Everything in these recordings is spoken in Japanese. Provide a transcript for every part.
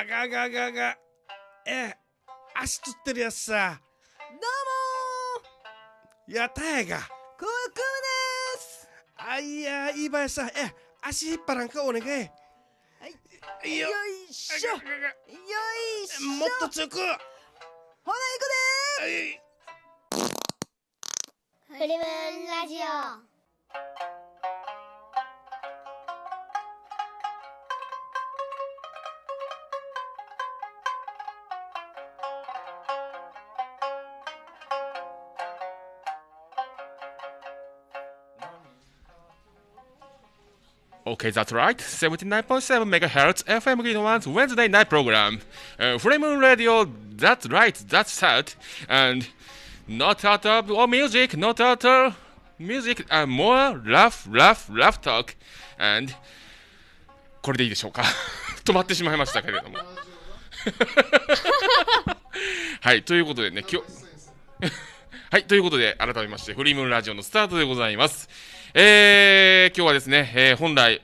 あがあがあがあが。え、足つってるやつさ。どうもやたやが。ですあいやいいばやさえ、足引っ張らんかお願い。はい。よいしょ。よいしょ。もっと強く。ほ行くでーす。フリムラジオ。Okay, that's right. 79.7 MHz FM Green One's Wednesday night program. Uh, Frame Radio, that's right, that's sad. And not out of all music, not out of music, and more laugh, laugh, laugh talk. And これでいいでしょうか止まってしまいましたけれどもはい、ということでね、今日。はい、ということで、改めまして、フリームーンラジオのスタートでございます。えー、今日はですね、えー、本来、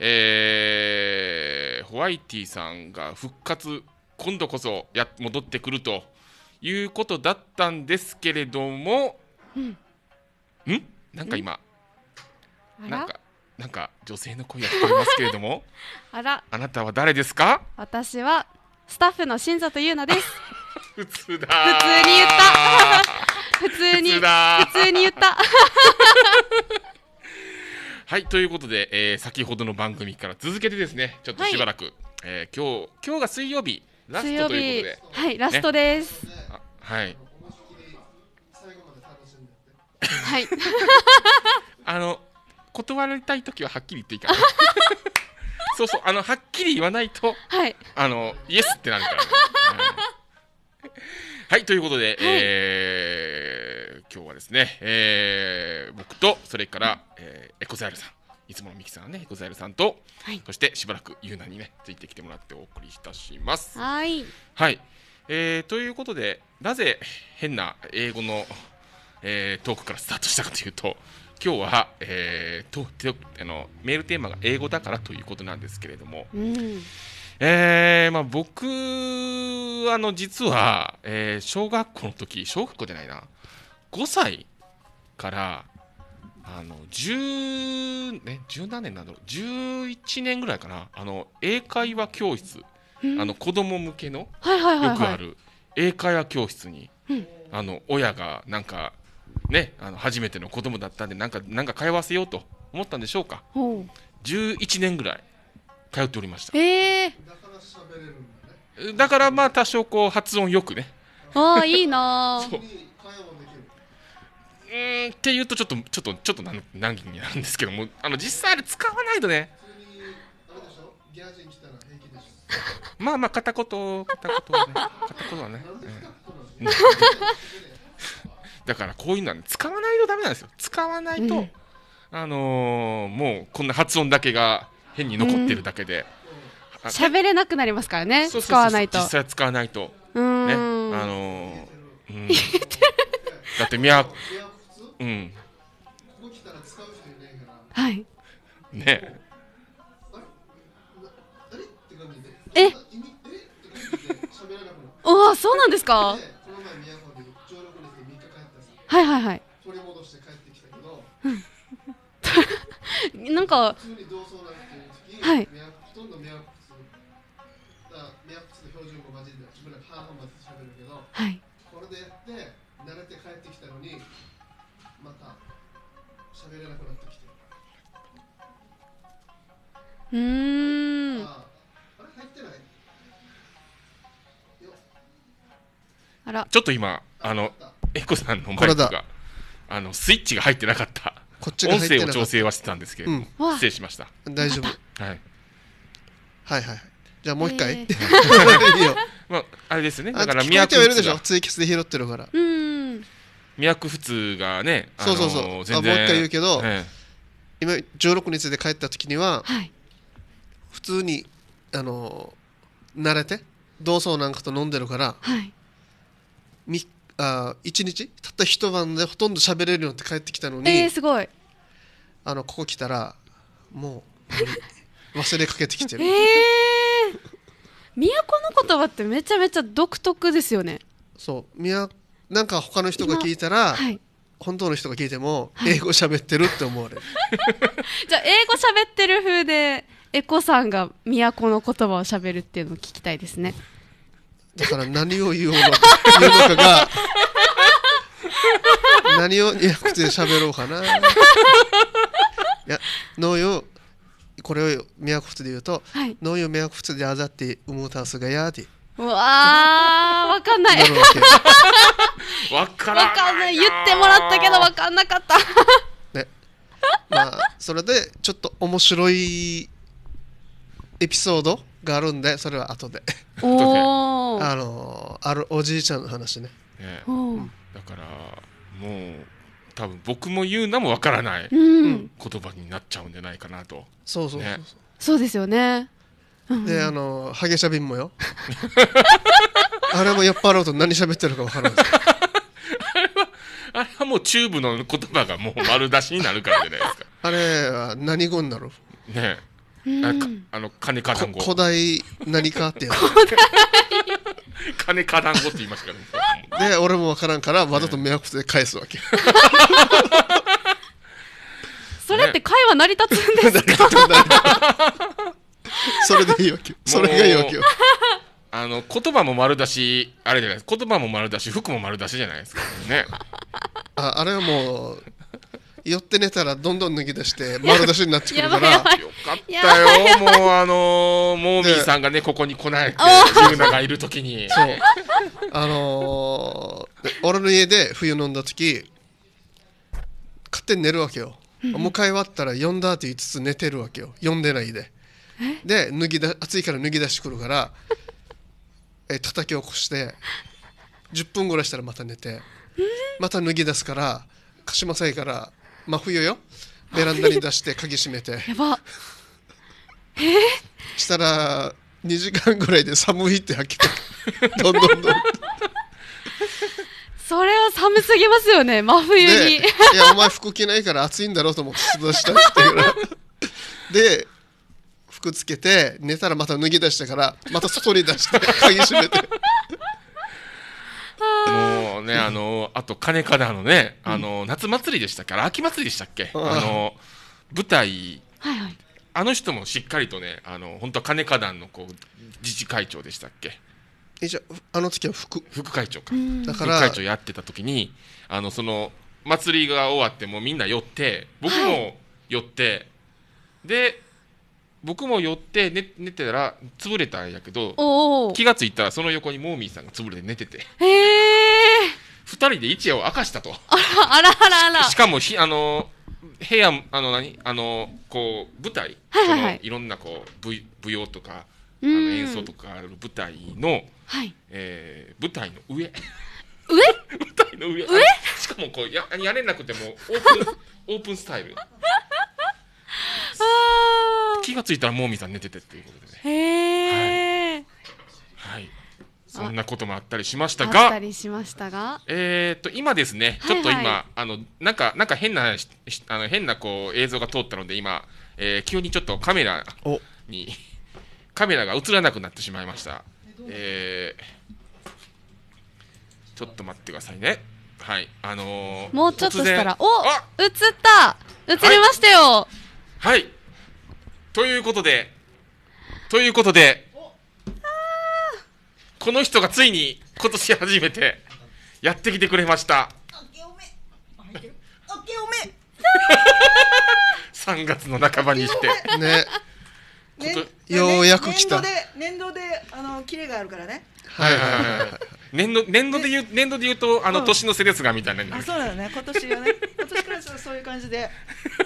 えー、ホワイティさんが復活、今度こそや戻ってくるということだったんですけれども、うん、んなんか今、なんか、なんか女性の声が聞こえますけれども、あら、あなたは誰ですか私はスタッフの新里優奈です。普通だ普通に言った普通に普通に言った はいということで、えー、先ほどの番組から続けてですねちょっとしばらく、はい、えー、今日今日が水曜日ラストということではい、ラストです、はいはい あの断りたい時ははっきり言っていいかな そうそうあのはっきり言わないと、はい、あのイエスってなるからはいはい、ということで、はい、えー、今日はですね、えー、僕と、それから、えー、エコザイルさん。いつものミキさんね、エコザイルさんと、はい、そしてしばらくゆうなにね、ついてきてもらってお送りいたします。はい。はい。えー、ということで、なぜ変な英語の、えー、トークからスタートしたかというと、今日は、えー、とあのメールテーマが英語だからということなんですけれども、うん、えー、まあ、僕、あの、実は、えー、小学校の時、小学校じゃないな、5歳から、あの、10、ね、10何年なんだろう、11年ぐらいかな、あの、英会話教室、あの、子供向けの、よくある、英会話教室に、あの、親が、なんか、ね、あの初めての子供だったんでなんかなんか通わせようと思ったんでしょうか11年ぐらい通っておりましたえー、だからまあ多少こう発音よくねああいいな うんっていうとちょっとちょっとちょっと難難儀になるんですけどもあの実際あれ使わないとねまあまあ片言片言はね片言はね、うん、だからこういうのは、ね、使わないとダメなんですよ使わないと、うん、あのー、もうこんな発音だけが変に残ってるだけで喋、れなくなりますからね使わないと実際使わないとねあのー、だってみやうんはいねええおおそうなんですかはいはいはい取り戻して帰ってきたけど なんかはい、ほとんど迷惑靴迷惑靴の標準語混じって自分ら半々まで喋るけど、はい、これでやって慣れて帰ってきたのにまた喋れなくなってきてるうんああれ入ってないあらちょっと今あのエコさんのマイクがあのスイッチが入ってなかったこっち音声を調整はしてたんですけどうん、失礼しました大丈夫はい、はいはいじゃあもう一回、えー、いいよ、まあ、あれですねだから宮古普通ツイキャスで拾ってるからうん宮古普通がね、あのー、そうそうそう全然あもう一回言うけど、ええ、今16日で帰った時には、はい、普通にあのー、慣れて同窓なんかと飲んでるから、はい、みあ1日たった一晩でほとんど喋れるようになって帰ってきたのにえー、すごいあのここ来たらもう忘れかけてきてる、えー、都の言葉ってめちゃめちゃ独特ですよねそう都なんか他の人が聞いたら、はい、本当の人が聞いても英語喋ってるって思われる、じゃあ英語喋ってる風でエコさんが都の言葉を喋るっていうのを聞きたいですねだから何を言おうの言うのかが 何を訳で喋ろうかないや「のよこれを宮仏で言うと、はい、農業宮仏であざってうむたすがやで。うわあ、わかんない。わかかんない。言ってもらったけど、わかんなかった。ね。まあ、それで、ちょっと面白いエピソードがあるんで、それは後で。お あのー、あるおじいちゃんの話ね。ねだから、もう。多分僕も言うのもわからない言葉になっちゃうんじゃないかなと。そうそうそうそう。ね、そうですよね。で、あの、ハゲしゃべんもよ。あれも酔っ払うと何しゃべってるかわからん。あれはあれはもうチューブの言葉がもう丸出しになるからじゃないですか。あれは何語になるねあの金か団子古代何かってやつ 金か団子って言いましたからねで俺も分からんからわざと迷惑で返すわけ、それって会話成り立つんですか、それでいいわけそれがいいわけよあの言葉も丸だしあれじゃないです言葉も丸だし服も丸だしじゃないですかねああれはもう寄って寝たらどんどん脱ぎ出して丸出しになってくるからよかったよもうあのー、モーミーさんがねここに来ないって優ナがいる時に そうあのー、俺の家で冬飲んだ時勝手に寝るわけよ、迎え終わったら呼んだって言いつつ寝てるわけよ呼んでないでで脱ぎだ暑いから脱ぎ出してくるからえ叩き起こして10分ぐらいしたらまた寝てまた脱ぎ出すから貸しませんから真冬よベランダに出して鍵閉めて やばえー、したら2時間ぐらいで寒いって飽きてどんどんどん それは寒すぎますよね真冬にいやお前服着ないから暑いんだろうと思って出したっていう で服つけて寝たらまた脱ぎ出したからまた外に出して鍵閉めてもうね、あの、あと、金かだのね、あの、夏祭りでしたから、秋祭りでしたっけ、あの、舞台、はいはい、あの人もしっかりとね、あの、本当は金花壇のこう、自治会長でしたっけ。え、じゃあ、あの時は副。副会長か。だから。副会長やってた時に、あの、その、祭りが終わってもうみんな寄って、僕も寄って、はい、で、僕も寄って寝寝てたら潰れたんやけど気が付いたらその横にモーミーさんが潰れて寝ててへえ二人で一夜を明かしたと。あらあらあらしかもひ、あの部屋、あの何、あのこう舞台、はいはいはい、いろんなこう舞舞踊とか、あの演奏とかある舞台の、はい、えー、舞台の上。上 舞台の上上しかもこうややれなくてもオープン オープンスタイル気がついたらモーミーさん寝ててっていうことでねへえんなこともあったりしましたが、たたえっと今ですね、ちょっと今、はいはい、あのなんかなんか変なあの変なこう映像が通ったので今、えー、急にちょっとカメラにカメラが映らなくなってしまいました。えー、ちょっと待ってくださいね。はい、あのー、もうちょっとしたら、お、映った映りましたよ、はい、はい、ということで、ということで、この人がついに今年初めてやってきてくれました明けおめ3月の半ばにしてねねようやく来た年度であのキレがあるからねはいはいはい年度年度で言う年度で言うとあの、年の瀬ですがみたいなあそうだよね今年はね今年からそういう感じで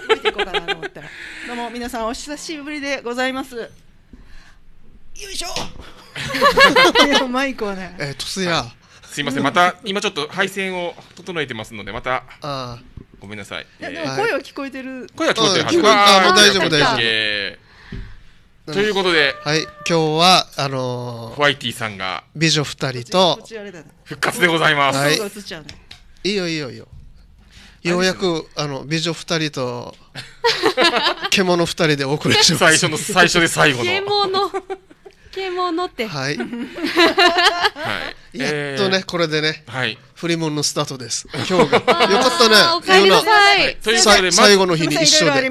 見ていこうかなと思ったらどうも皆さんお久しぶりでございますよいしょマイクはねえー、や、すいませんまた今ちょっと配線を整えてますのでまたあごめんなさい、声は聞こえてる声は聞こえてるはずああ大丈夫大丈夫、ということで、はい、今日はあのー、ホワイティさんが美女二人と復活でございます、はい、いいよいいよいいよようやくあの美女二人と 獣二人でお送りします最初の最初で最後の獣物って。はい。はい。やっとね、これでね、はい、フリモンのスタートです。今日が。よかったね。お帰りなさい。ということで、最後の日に一緒で。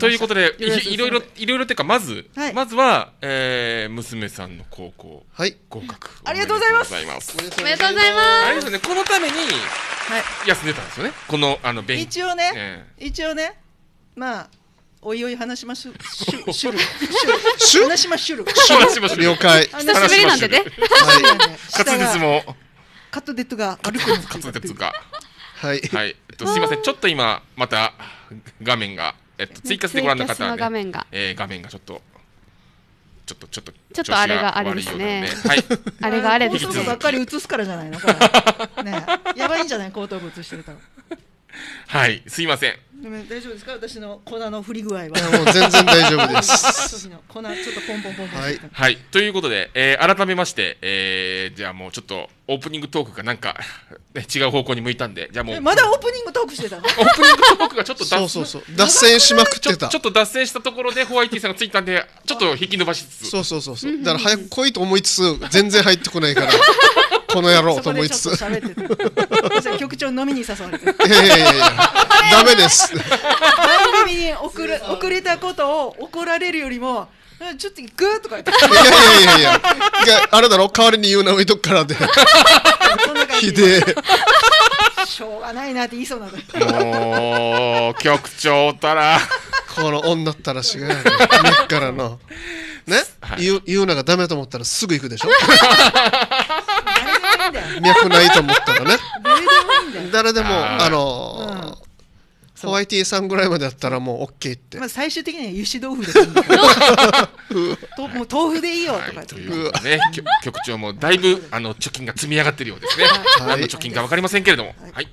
ということで、いろいろ、いろいろっていうか、まず、はいまずは、えー、娘さんの高校。はい。合格。ありがとうございます。おめでとうございます。あれですこのために、はい。休んでたんですよね。この、あの、勉強。一応ね、一応ね、まあ、おいおい話します。しゅ、しゅる。し話しますしゅる。話しましゅる。了解。久しぶりなんでね。滑舌も。滑舌が歩くのか。滑舌が。はい。はい。えっと、すみません。ちょっと今、また、画面が、えっと、追加してご覧の方は、ね、画面が。えー、画面がちょっと。ちょっとちょっとちょっと あれがあれですね。はい。あれがあれです。ことばっかり映すからじゃないの。ね、やばいんじゃない後頭部映してるから。はい、すいません。ごめん大丈夫ですか私の粉の振り具合は。もう全然大丈夫です。粉ちょっとポンポンポンポン。はい、はい、ということで、えー、改めまして、えー、じゃあもうちょっとオープニングトークがなんか 違う方向に向いたんでじゃあもうまだオープニングトークしてた。オープニングトークがちょっと脱そうそうそう脱線しまくってたちょ。ちょっと脱線したところでホワイティさんがついたんでちょっと引き伸ばしつつ。そうそうそうそう。だから早く来いと思いつつ全然入ってこないから。この野郎と思いつつ。局長飲みに誘われて。いやいやいやダメです。番組に遅れたことを怒られるよりも、ちょっと行くとか言って。いやいやいやいや、あれだろ、代わりに言うな置いとくからで。ひでえ。しょうがないなって言いそうなんもう、局長たら。この女ったらしが、根っからの。ね、はい、言う言うのがダメと思ったらすぐ行くでしょ脈ないと思ったらね誰でもあのホワイティさんぐらいまでだったらもう OK って、まあ、最終的には油脂豆腐ですん もう豆腐でいいよとかね局長もだいぶあの貯金が積み上がってるようですね、何の貯金か分かりませんけれどもはい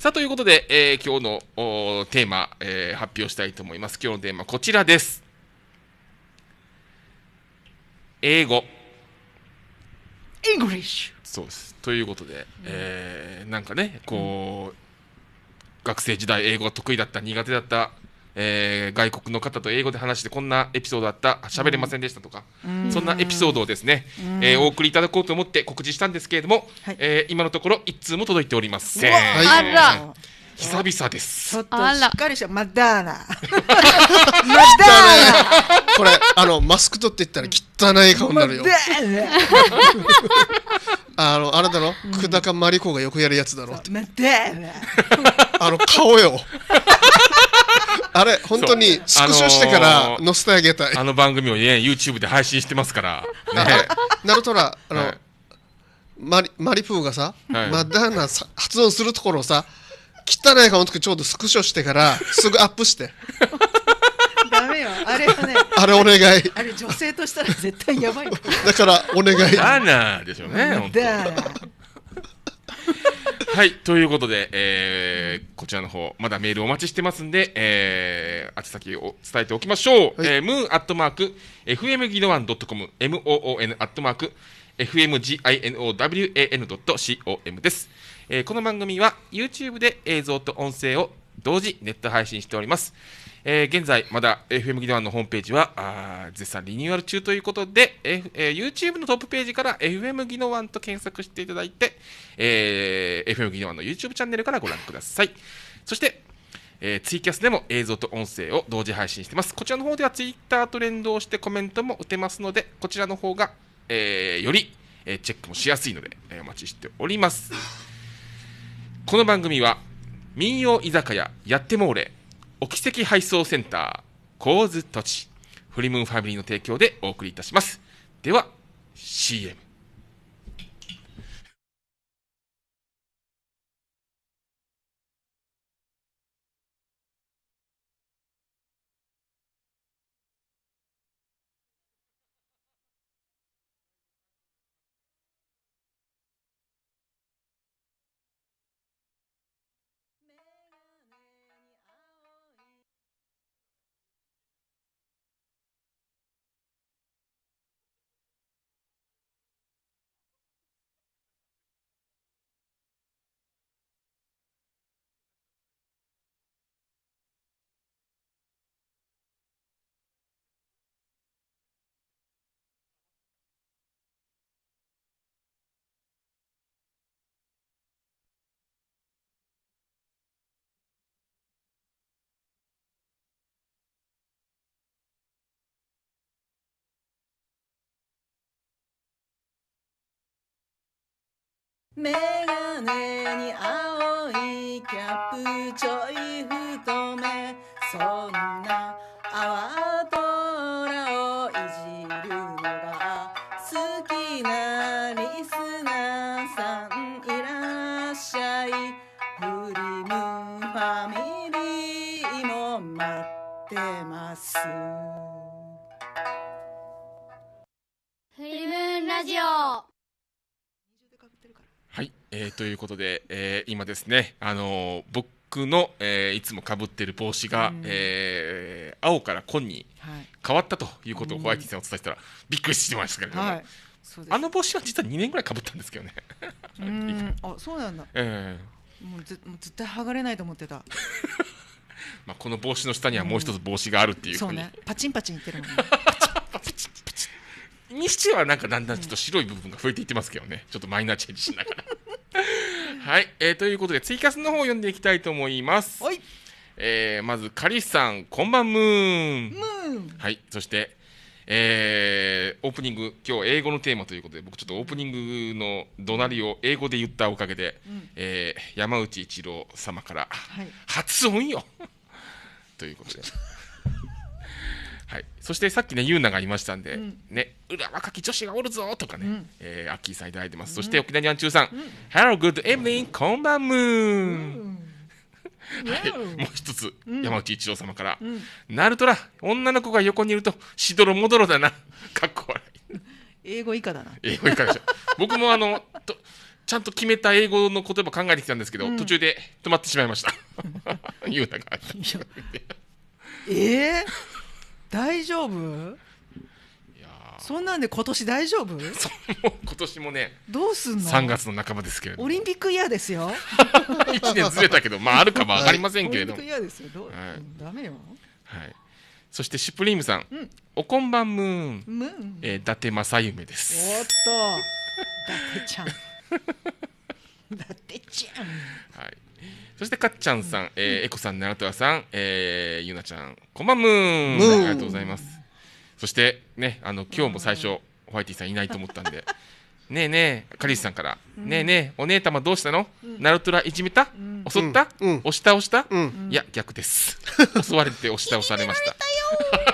さあということで、えー、今日のテーマ、えー、発表したいと思います今日のテーマこちらです英語 English そうですということで、うん、えー、なんかねこう、うん、学生時代英語が得意だった苦手だったえー、外国の方と英語で話してこんなエピソードあった喋れませんでしたとか、うん、そんなエピソードをですね、うん、えー、お送りいただこうと思って告知したんですけれども、えー、今のところ一通も届いておりません。はい、あら久々です。ちょっとしっかりしたマダーナ。マダーナ。これあのマスク取っていったら汚い顔になるよ。マダーあのあれだろ、久高マリコがよくやるやつだろう。マダーナ。あの顔よ。あれ本当にスクショしてから載せてあげたい。あの番組をね YouTube で配信してますから。ね。ナルトラあの。マリマリプーがさ、マダーナ発音するところさ汚い顔の時ちょうどスクショしてから すぐアップしてダメよあれはねあれお願いあれ女性としたら絶対やばいだからお願いダーナでしょうね本当はいということで、えー、こちらの方まだメールお待ちしてますんで、えー、宛先を伝えておきましょう、はい、えー、ムーンアットマーク FM ギドワンドットコム MOON アットマーク FMGINOWAN.com ですえー、この番組は YouTube で映像と音声を同時ネット配信しております。えー、現在、まだ FM ギドワンのホームページはあ絶賛リニューアル中ということで、F えー、YouTube のトップページから FM ギドワンと検索していただいて、えー、FM ギドワンの YouTube チャンネルからご覧ください。そして、えー、ツイキャスでも映像と音声を同時配信してます。こちらの方では Twitter と連動してコメントも打てますので、こちらの方が、えー、より、えー、チェックもしやすいので、えー、お待ちしております。この番組は民謡居酒屋やってもおれお奇跡配送センター構図土地フリムーンファミリーの提供でお送りいたしますでは CM メガネに青いキャップちょい太めそんな泡トラをいじるのが好きなリスナーさんいらっしゃいフリムファミリーも待ってますフリムラジオえー、ということで、えー、今ですね、あのー、僕の、えー、いつもかぶってる帽子が、うん、えー、青から紺に変わったということをホワイトさんお伝えしたら、びっくりしてましたけれども、はい、あの帽子は実は2年ぐらいかぶったんですけどね。あそうなんだ、えー、もうずもう絶対剥がれないと思ってた。まあこの帽子の下にはもう一つ帽子があるっていうふうに、うん、そうねパチンパチンいってるもんねにしてはなんかだんだんちょっと白い部分が増えていってますけどね、ちょっとマイナーチェンジしながら はい、えー、ということでツイキャスの方を読んでいきたいと思います。はい、えー、まずカリスさんこんばんムーン。ムーン。はい、そしてえー、オープニング、今日英語のテーマということで、僕、ちょっとオープニングの怒鳴りを英語で言ったおかげで、うん、えー、山内一郎様から、はい、発音よ ということで。はい、そしてさっきね、ゆうながいましたんで、うん、ね、裏若き女子がおるぞとかね、うん、えー、アッキーさんいただいてます。そして沖縄にゃんちゅうさん、Hello, good e n i n g こんばんむーん。はい、もう一つ、山内一郎様から、なるとら、女の子が横にいると、しどろもどろだな、かっこ笑い。英語以下だな。英語以下でしょ。僕もあのと、ちゃんと決めた英語の言葉考えてきたんですけど、うん、途中で止まってしまいました。ゆうなが。ええー大丈夫そんなんで今年大丈夫 今年もねどうすんの3月の半ばですけれどオリンピックイヤーですよ1 年ずれたけどまああるかも分かりませんけれども、い、オリンピックイヤーですよどう、はい、ダメよはいそしてシュプリームさん、うん、おこんばんムーン、ムーンえー、伊達政夢です。おっと、伊達ちゃん。伊達ちゃん。はい。そしてかっちゃんさん、えー、えこさん、ならとやさん、えー、ゆなちゃん、こんばんむーん。ありがとうございます。そしてね、あの今日も最初、ホワイティさんいないと思ったんで。ねえねえ、かりスさんから、うん、ねえねえ、お姉たまどうしたの、うん、ナルトラいじめた、うん、襲った、うん、押した押した、いや、逆です。襲われて押し倒されました。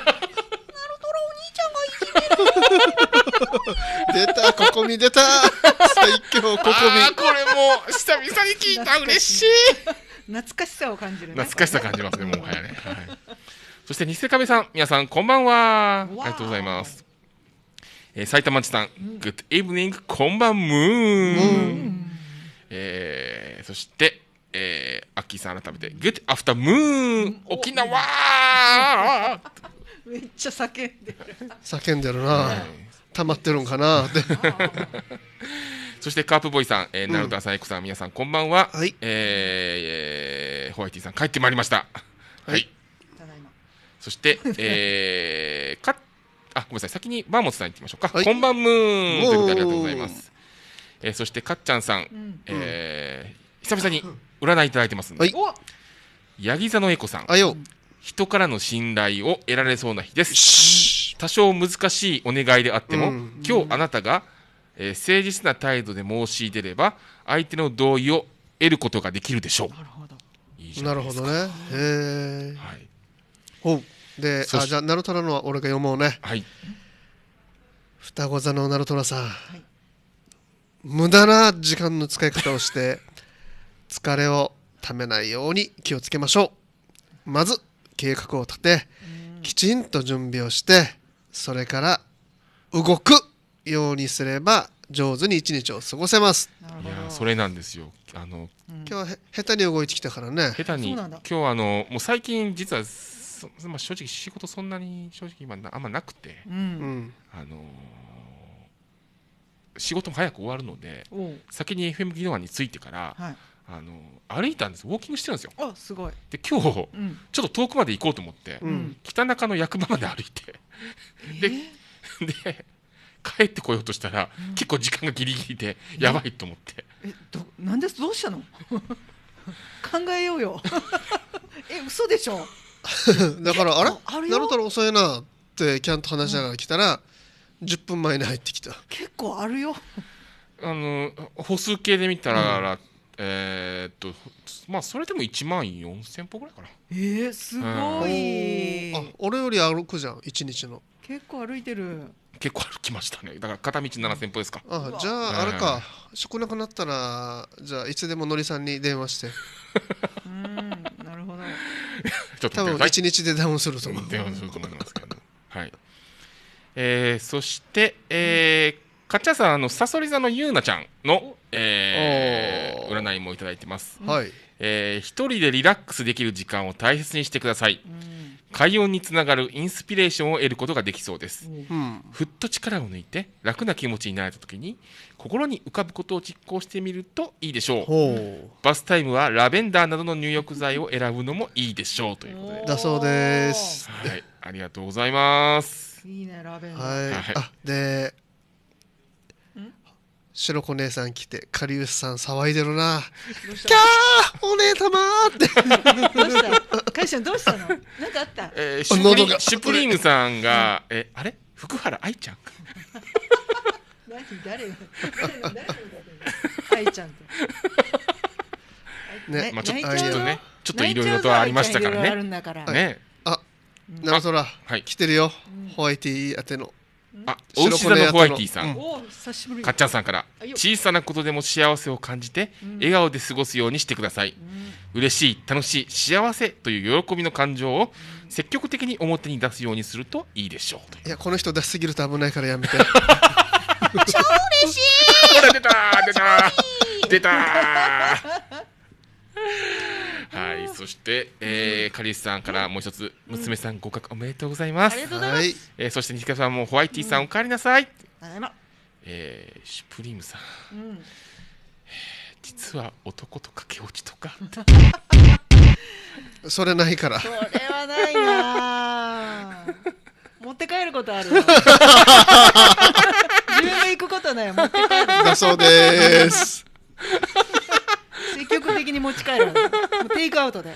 出たここみ出た最強ここみあこれも久々に聞いた嬉しい懐かしさを感じるね懐かしさ感じますねもはやね、はい、そしてカメさん皆さんこんばんはありがとうございます、えー、埼玉地さん、グッドイブニングこんばんムーン、えー、そして、えー、アッキーさん改めて、グッアフタムーン沖縄めっちゃ叫んでる叫んでるな、はい溜まってるんかなって そしてカープボーイさん、えー、ナルダさん、エコさん、皆さん、こんばんは。はい、えー、えー、ホワイティさん、帰ってまいりました。はい。ただいま。そして、えー、か、あ、ごめんなさい、先にバーモンさん行きましょうか。はい、こんばんむーん。ということで、ありがとうございます。えー、そして、かっちゃんさん、うん、えー、久々に占いいただいてますんで。はい。ヤギ座のエコさん。あよ。人からの信頼を得られそうな日です。多少難しいお願いであっても、うん、今日あなたが、えー、誠実な態度で申し出れば相手の同意を得ることができるでしょう。なるほどいいなるほどね。へえ。はい。おで、あじゃあナルトラのは俺が読もうね。はい。双子座のナルトラさん、はい、無駄な時間の使い方をして 疲れをためないように気をつけましょう。まず計画を立て、きちんと準備をしてそれから動くようにすれば上手に一日を過ごせますいやそれなんですよあの、うん、今日は下手に動いてきたからね下手に今日はあのもう最近実はまあ、正直仕事そんなに正直今あんまなくて、うん、あのー、仕事も早く終わるので先に FM 技能に着いてから、はい、あのー、歩いたんですウォーキングしてるんですよあすごいで今日、うん、ちょっと遠くまで行こうと思って、うん、北中の役場まで歩いてでで帰ってこようとしたら、結構時間がギリギリでやばいと思ってえどなんでどうしたの 考えようよ え嘘でしょ だからあれあなるたら遅いなってキャンと話しながら来たら、うん、10分前に入ってきた結構あるよあの歩数計で見たら、えー、っとまあそれでも1万4000歩ぐらいかなえー、すごい、あ俺より歩くじゃん一日の結構歩いてる結構歩きましたねだから片道7000歩ですかあじゃああれか、少食なくなったらじゃあいつでものりさんに電話してうんなるほど ちょっと多分1日でダウンすると思う電話すると思いますけど、ね、はいえー、そして、えー、うん、かっちゃさんあのさそり座のゆうなちゃんのえー、占いもいただいてます、はい、えー、一人でリラックスできる時間を大切にしてください、うん、快音につながるインスピレーションを得ることができそうです、うん、ふっと力を抜いて楽な気持ちになれた時に心に浮かぶことを実行してみるといいでしょうバスタイムはラベンダーなどの入浴剤を選ぶのもいいでしょうということでだそうです、はい、ありがとうございますいいねラベンダー、はい、はい、で白子姉さん来て、かりゆしさん騒いでるな。キャーお姉様って。どうした会社どうしたのなんかあったえーシュプリ喉がシュプリームさんが、えあれ福原愛ちゃん何誰誰誰愛ちゃんと。ねまあちょっと泣ちょっとねちょっといろいろとありましたからねあ、生空、はい来てるよ。ホワイティー宛てのあ、おうし座のホワイティさん、かっちゃんさんから小さなことでも幸せを感じて笑顔で過ごすようにしてください、う嬉しい楽しい幸せという喜びの感情を積極的に表に出すようにするといいでしょういやこの人出しすぎると危ないからやめて 超嬉しい 出た出た出た はい、そして、えー、カリスさんからもう一つ、娘さん合格おめでとうございます。ありがとうございます。えー、そして西川さんもホワイティさんお帰りなさい。ただいま。えー、シュプリームさん。うん。実は男と駆け落ちとか。それないから。それはないな。持って帰ることある。自分が行くことない。持って帰る。だそうです。積極的に持ち帰る テイクアウトで、は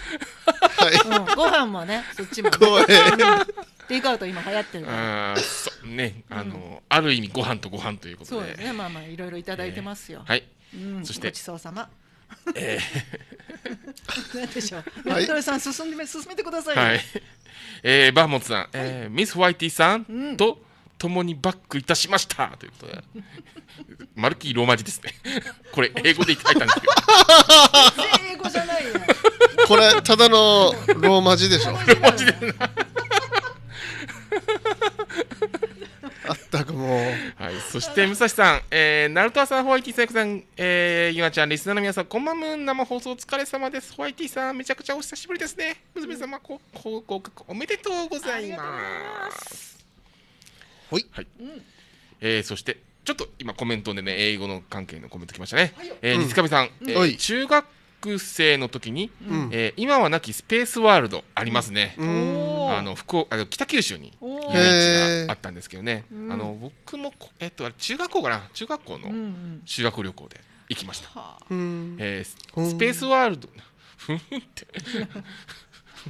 いうん、ご飯もねそっちも、ね、テイクアウト今流行ってるからあねあの、うん、ある意味ご飯とご飯ということでそうねまあまあいろいろいただいてますよ、えー、はい、うん、そしてごちそうさまえー、何 でしょう、はい、トレさん進んで進めてください、はい、えー、バーモンさん、はい、えー、ミス・ホワイティさんうんとともにバックいたしましたということで、マルキーローマ字ですね。これ、英語で書いたんですけど。これ、ただのローマ字でしょ。ローマ字であったくもはい、そして武蔵さん、えー、ナルトアさん、ホワイティーさん、えー、ゆなちゃん、リスナーの皆さん、こんばんは、生放送お疲れ様です。ホワイティーさん、めちゃくちゃお久しぶりですね。娘様、こ合格おめでとうございます。はい、はいうん、えー、そしてちょっと今コメントでね英語の関係のコメントきましたね、はい、えー、西上さん、うん、えー、中学生の時に、うん、えー、今はなきスペースワールドありますね、うん、あの福岡あの北九州に遊園地があったんですけどね、あの僕も、えっと、中学校かな中学校の修学旅行で行きました、うん、えー、スペースワールドふんって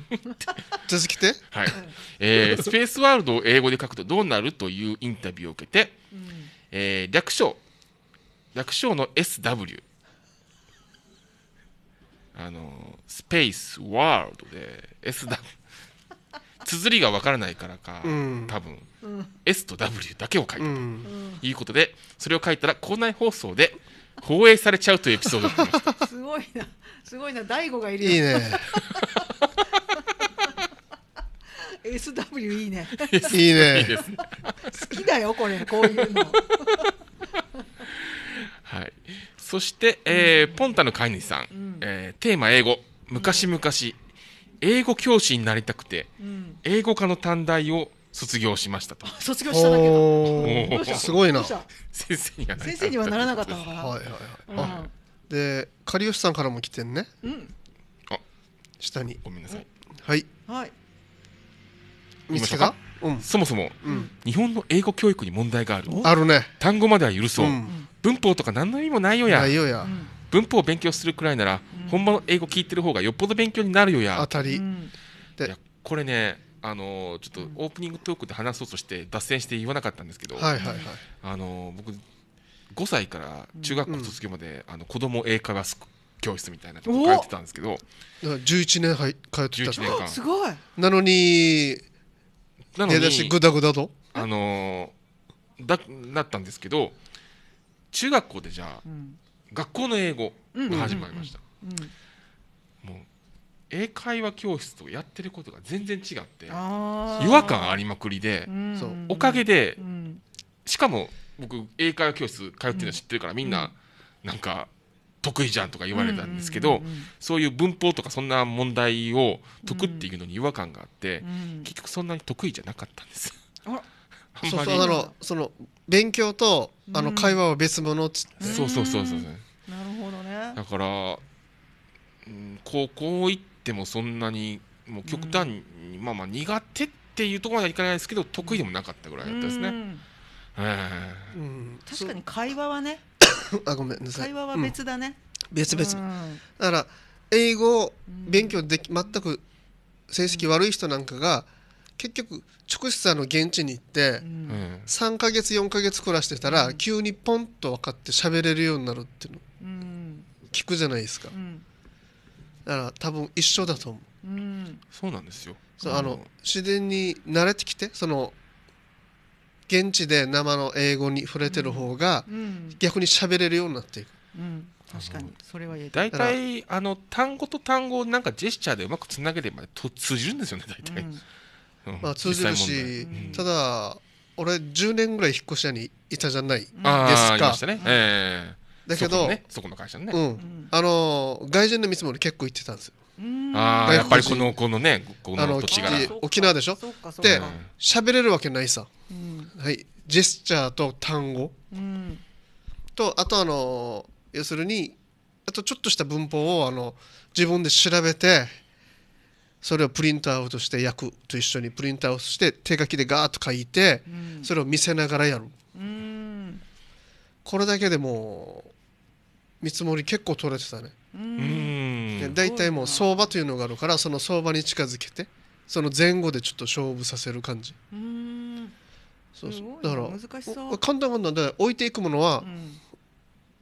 続きて、はいえー、スペースワールドを英語で書くとどうなるというインタビューを受けて、うん、えー、略称略称の SW あのスペースワールドで SW 綴りがわからないからか、うん、多分、うん、S と W だけを書いたということで、うん、それを書いたら校内放送で放映されちゃうというエピソードが すごいなすごいな大悟がいるいいね SW いいねいいね好きだよこれこういうの はいそして、えー、うん、ポンタの飼い主さん、うん、えー、テーマ英語昔々、うん、英語教師になりたくて、うん、英語科の短大を卒業しましたと卒業しただけど、すごいな先生には先生にはならなかったのかなはいはいはい、で狩吉さんからも来てんねうんあ下にごめんなさいはい、はい見つけたそもそも、日本の英語教育に問題があるあるね単語までは許そう、文法とか何の意味もないよや文法を勉強するくらいなら、本場の英語聞いてる方がよっぽど勉強になるよや当たり、でこれねあのちょっとオープニングトークで話そうとして脱線して言わなかったんですけど、あの僕5歳から中学校卒業まで、うん、あの子供英会話教室みたいなとこ通ってたんですけど11年はい通ってたすごいなのになの出だしにグダグダとあのーだなったんですけど中学校でじゃあうん学校の英語が始まりました、もう英会話教室とやってることが全然違ってあー違和感ありまくりでおかげでうんしかも僕英会話教室通ってるの知ってるからみんななんか得意じゃんとか言われたんですけど、そういう文法とかそんな問題を解くっていうのに違和感があって、結局そんなに得意じゃなかったんです。そうそうあのその勉強とあの会話は別物っつって、そうそうそうそうなるほどねだから、うん、高校行ってもそんなにもう極端に、うん、まあまあ苦手っていうところまではいかないですけど得意でもなかったぐらいだったですね、うん、うん、確かに会話はね あごめんなさい会話は別だね、うん、別々、だから英語勉強でき全く成績悪い人なんかが、結局直接あの現地に行って、3か月4か月暮らしてたら、急にポンと分かって喋れるようになるっていうの、聞くじゃないですか、うん、だから多分一緒だと思う、そうなんですよあの自然に慣れてきてその現地で生の英語に触れてる方が逆に喋れるようになっていく。うん確かにそれは大体あの単語と単語をなんかジェスチャーでうまくつなげればと通じるんですよね大体、うんうん、まあ、通じるし、うん、ただ俺10年ぐらい引っ越し屋にいたじゃないですか、ねえー、だけどそこ、ね,、の会社ね、あの外人の見積もり結構行ってたんですよあやっぱりこのこのねこの土地沖縄でしょで喋れるわけないさ、うん、はいジェスチャーと単語、うん、とあとあの要するにあとちょっとした文法をあの自分で調べてそれをプリントアウトして訳と一緒にプリントアウトして手書きでガーッと書いて、うん、それを見せながらやる、うん、これだけでも見積もり結構取れてたねうん大体もう相場というのがあるからその相場に近づけてその前後でちょっと勝負させる感じそうそうだから簡単簡単ら置いていくものは、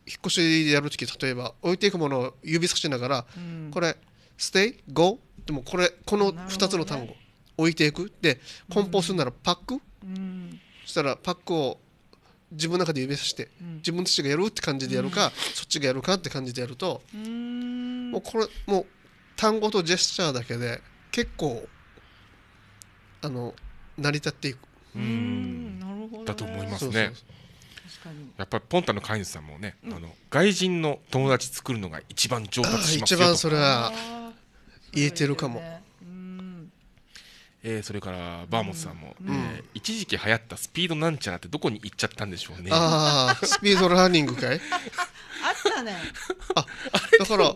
引っ越しでやる時例えば置いていくものを指さしながら、これ「stay」「go」でもこれこの2つの単語、置いていくで梱包するならパック、そしたらパックを自分の中で指さして、自分たちがやるって感じでやるか、そっちがやるかって感じでやると。うんもうこれもう単語とジェスチャーだけで結構あの成り立っていくうんだと思いますね。やっぱりポンタの飼い主さんもね、うん、あの外人の友達作るのが一番上達しますよ一番それは言えてるかも。えー、それからバーモスさんも、うん、えー、一時期流行ったスピードなんちゃらってどこに行っちゃったんでしょうねああスピードランニングかい あったねあだから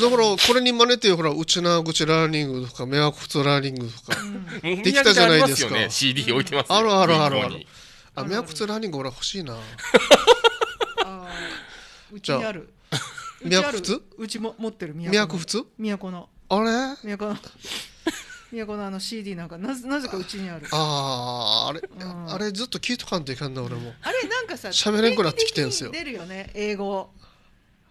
だからこれに真似てほらうちなぐちラーニングとか迷惑靴ラーニングとかできたじゃないですか。CD 置いてます、あるあるあるある。あ迷惑靴ラーニング俺欲しいな。あうちある。宮古普うちも持ってる宮古普通宮古のあれ宮古の宮古のあの CD なんかなぜなぜかうちにあるあああれ、あれずっと聞いとかんといかんな俺もあれなんかさ喋れんくなってきてんすよ出るよね英語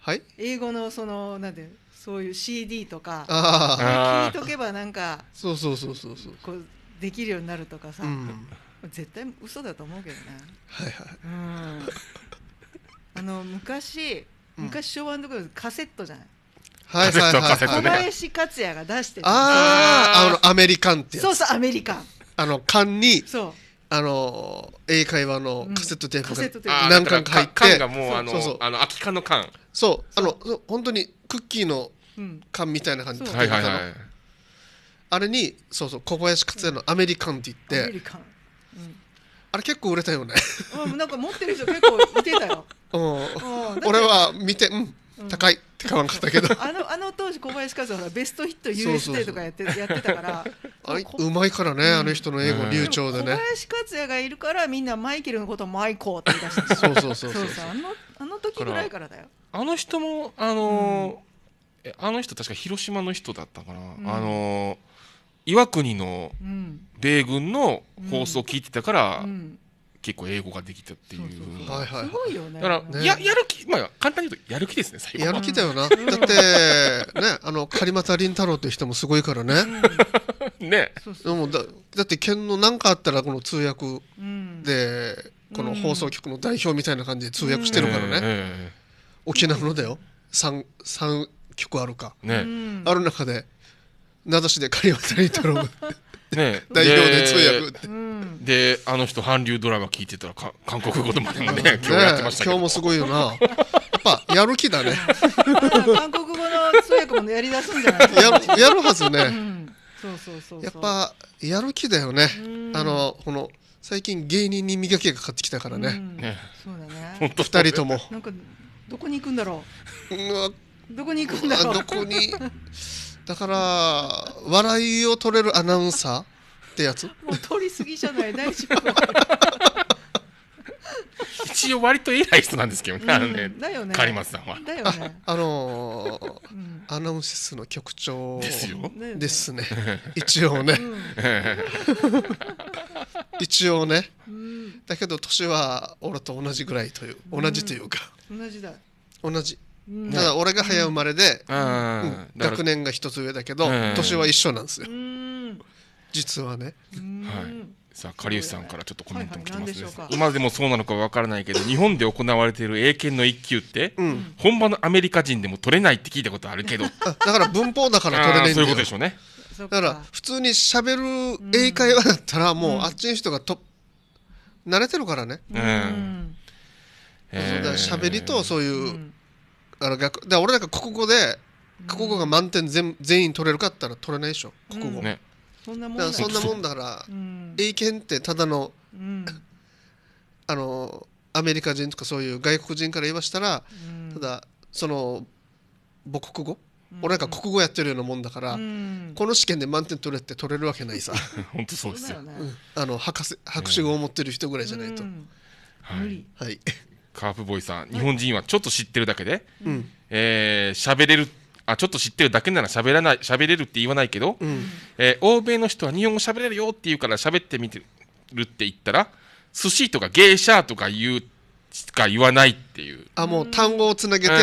はい、英語のそのなんてそういう CD とかあ聞いとけばなんかそうそうそうそうそうこうできるようになるとかさ、うん絶対嘘だと思うけどねはいはい、うん、あの昔昔昭和のところカセットじゃない、はいはいはいはい、林克也が出してたあああのアメリカンってやつそうそうアメリカンあの缶にそうあの英会話のカセットテープうんカセットテープがあ何だか巻か入って缶がもそうそうあの空き缶の缶そうあの本当にクッキーの缶みたいな感じはいはいはいあれにそうそう小林克也のアメリカンって言って、あれ結構売れたよね、うん、なんか持ってる人結構見てたよ、うん、俺は見てうん高いって買わなかったけどあのあの当時小林克也はベストヒット USJ とかやってやってたから うまいからね、あの人の英語流暢でね小林克也がいるからみんなマイケルのことマイコーって言い出したそうそうそうそうそうあのあの時ぐらいからだよあの人もあのー、あの人確か広島の人だったかな、あのー、岩国の米軍の放送を聞いてたから、結構英語ができたっていうすごいよねだから、ね、ややる気まあ簡単に言うとやる気ですね最後やる気だよな、うん、だってねあの狩俣倫太郎っていう人もすごいからね、ねでもだだって県の何かあったらこの通訳で、うん、この放送局の代表みたいな感じで通訳してるからね、沖縄のだよ 3, 3曲あるか、ね、ある中で名指しで狩渡り太郎ね代表 で通訳であの人韓流ドラマ聞いてたら韓国語でもね、今日やってましたけど、ね、今日もすごいよなやっぱやる気だね 韓国語の通訳もやりだすんじゃないややるはずね、うん、そうそうそうやっぱやる気だよねあのこの最近芸人に磨きがかかってきたからね,、ねそうだね本当2人ともなんかどこに行くんだろうどこに行くんだろうどこにだから笑いを取れるアナウンサーってやつもう取りすぎじゃない大丈夫 一応割と偉い人なんですけどね、あのだよね、カリマスさんは。だよね。あのーアナウンシスの局長ですよ。ですね。一応ね。一応ね。だけど年は俺と同じぐらいという同じというか。同じだ同じ、うん、ただ俺が早生まれで、うん、学年が一つ上だけど、年は一緒なんですよ、実はね、はいさあ狩内さんからちょっとコメントも来てますね、はいはい、今でもそうなのかわからないけど日本で行われている英検の1級って、うん、本場のアメリカ人でも取れないって聞いたことあるけどだから文法だから取れないんだよそういうことでしょうねだから普通にしゃべる英会話だったらもうあっちの人がと、うん、慣れてるからね、うん、喋りとそういう、うん、あの逆で俺なんか国語で国語が満点全全員取れるかったら取れないでしょ国語、うんね、そんなもんだそんなもんだから、英検ってただの、うん、あのアメリカ人とかそういう外国人から言わしたら、ただその母国語、俺なんか国語やってるようなもんだから、うん、この試験で満点取れって取れるわけないさ 本当そうですよ、ね、うん、あの博士博士号を持ってる人ぐらいじゃないと、うん、はい、はいカープボーイさん、日本人はちょっと知ってるだけで、うん、えー、喋れるあちょっと知ってるだけなら喋らない喋れるって言わないけど、うん、えー、欧米の人は日本語喋れるよって言うから喋ってみてるって言ったら寿司とか芸者とか言うしか言わないっていうあもう単語をつなげて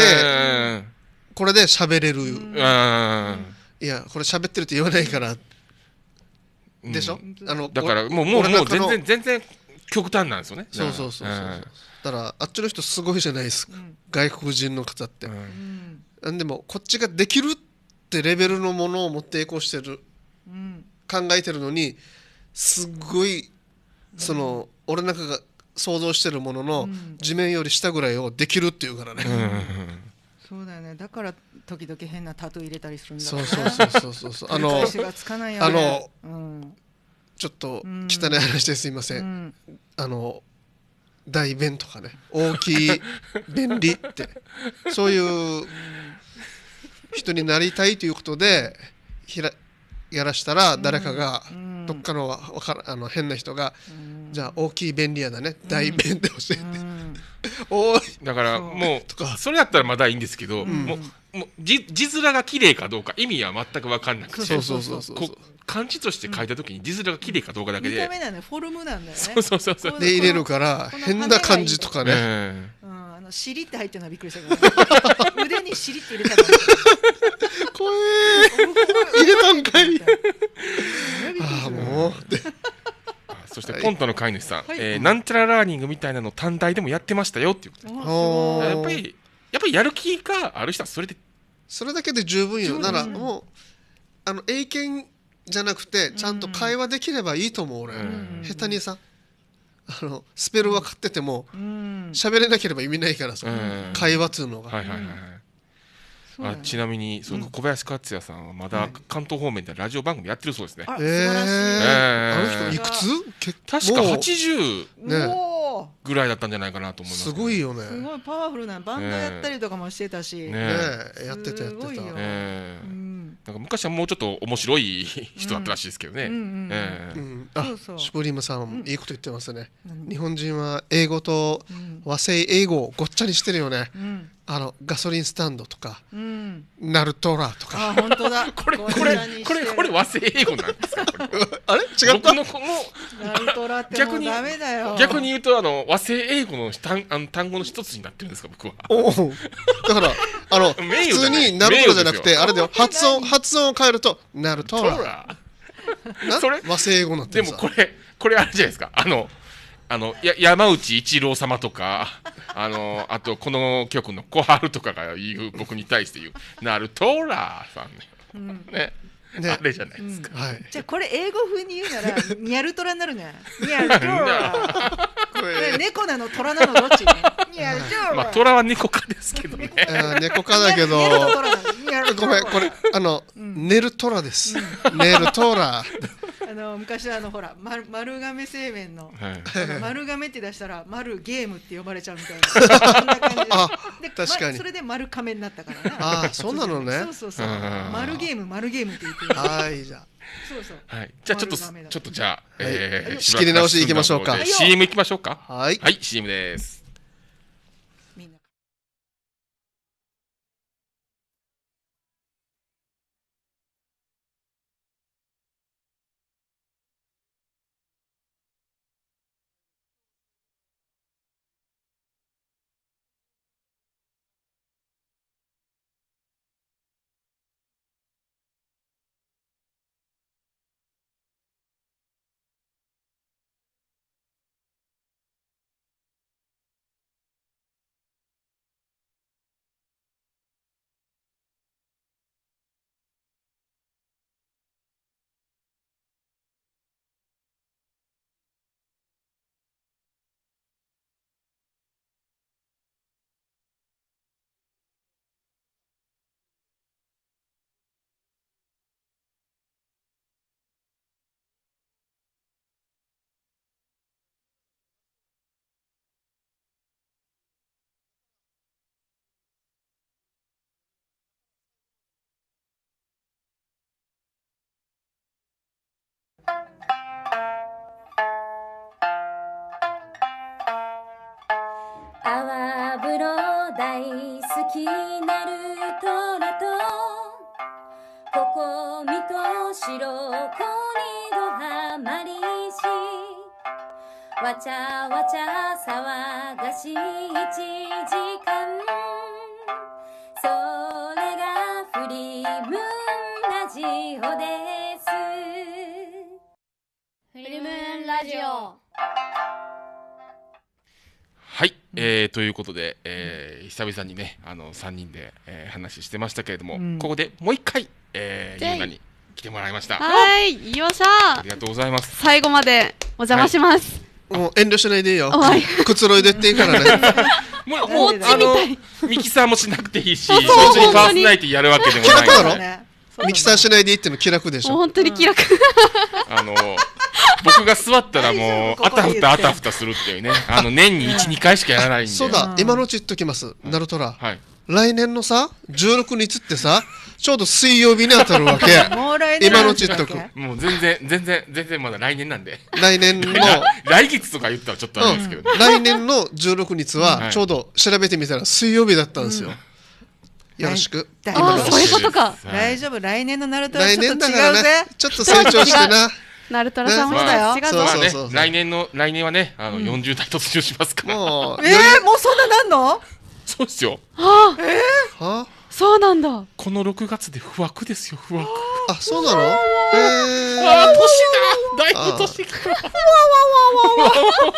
これで喋れるいやこれ喋ってるって言わないからでしょ、あのだからもうもうもう全然全然極端なんですよねそうそうそうそうそうたらあっちの人すごいじゃないですか、うん、外国人の方って、うん、でもこっちができるってレベルのものを持っていこうしてる、うん、考えてるのにすごいその、俺の中が想像してるものの、地面より下ぐらいをできるっていうからね、そうだよねだから時々変なタトゥー入れたりするんだそうそうそうそうそうあのあの、うん、ちょっと汚い話ですいません、うん、あの大便とかね大きい便利って そういう人になりたいということでひらやらしたら誰かがどっかのわからあの変な人がじゃあ大きい便利屋だね大便で教えて、おいだからもうとかそれやったらまだいいんですけど、もうもう字字面が綺麗かどうか意味は全く分かんなくてそうそうそうそう漢字として書いた時に字面が綺麗かどうかだけで見た目だよフォルムなんだよねそうそうそうそうで入れるから変な漢字とかねの尻って入ってるのはびっくりしたけど、ね、腕に尻って入れた怖え。入れたんかい。ああもう。そしてコントの飼い主さん、はい、えー、なんちゃらラーニングみたいなの短大でもやってましたよっていうことやっぱりやっぱりやる気がある人はそれでそれだけで十分よならもうあの英検じゃなくてちゃんと会話できればいいと思う俺、下手にさ、あのスペル分かってても喋れなければ意味ないからさ、会話っいうのが。あちなみにその小林克也さんはまだ関東方面でラジオ番組やってるそうですね。ええあの人いくつ？確か80。ね。ぐらいだったんじゃないかなと思います、ね、すごいよねすごいパワフルなバンドやったりとかもしてたし、ねね、やってたやってた、うん、なんか昔はもうちょっと面白い人だったらしいですけどね、うんうんあシュプリームさんいいこと言ってますね日本人は英語と和製英語をごっちゃにしてるよねあのガソリンスタンドとか、うん、ナルトラとか。本当だ。これこれこれこれ和製英語なんですか。あれ違った。僕のこのルトラって逆にダメだよ逆に言うとあの和製英語の単あの単語の一つになってるんですか僕はおおだからあの 普通にナルトラじゃなくてあれだよ 発音発音を変えるとなトラらそれ和製英語なってでもこれこれあれじゃないですかあのあのや山内一郎様とかあのあとこの曲の小春とかが言う僕に対して言う「ナルトラさんね,、うん、ねね、あれじゃないですか、うん、はい、じゃあこれ英語風に言うなら ニャルトラになるねニャルトラこれ猫なの虎なのどっちねニャルトラ、まあ、虎は猫かですけどね、え猫かだけどごめんこれあの、うん、ネルトラです、うん、ネルトラ あの昔あのほら、ま、丸亀製麺のはい、の丸亀って出したら丸ゲームって呼ばれちゃうみたいな そんな感じで確かに、ま、それで丸亀になったからねあそうなのねそうそうそう丸ゲーム丸ゲームって言ってはいじゃそうそうはいじゃあちょっとちょっとじゃあ、はい、えー、仕切り直しいきましょうか CM いきましょうかはい、はい、CM です好きなるトラとここみと白子にどはまりしわちゃわちゃ騒がしい1時間えー、ということで、えー、久々にねあの3人で、えー、話してましたけれども、うん、ここでもう一回、えー、ゆうなに来てもらいましたはいよっしゃありがとうございます最後までお邪魔します、はい、もう遠慮しないでいいよくつろいでっていいからね もうもうあのミキサーもしなくていいしそう時にパーソナリティやるわけでもないから、ね、ミキサーしないでいいっての気楽でしょ本当に気楽、うん、あの 僕が座ったらもう、あたふたあたふたするっていうね。あの、年に1、2回しかやらないんで。そうだ、今のうち言っときます。ナルトラ。来年のさ、16日ってさ、ちょうど水曜日に当たるわけ。今 のうちっとく。もう全然、全然、全然まだ来年なんで。来年の。来月とか言ったらちょっとあれですけど、来年の16日は、ちょうど調べてみたら水曜日だったんですよ。よろしく。ああ、そういうことか。大丈夫、来年のナルトはちょっと違うぜ。ちょっと成長してな。ナルトラさんもしたよ。そうそうそう。来年の来年はね、あの四十代突入しますから。もうえもうそんななんの？そうっすよ。あええはそうなんだ。この六月で不惑ですよ不惑。あそうなの？ええあ年だ大いぶ年か。わわわわわ。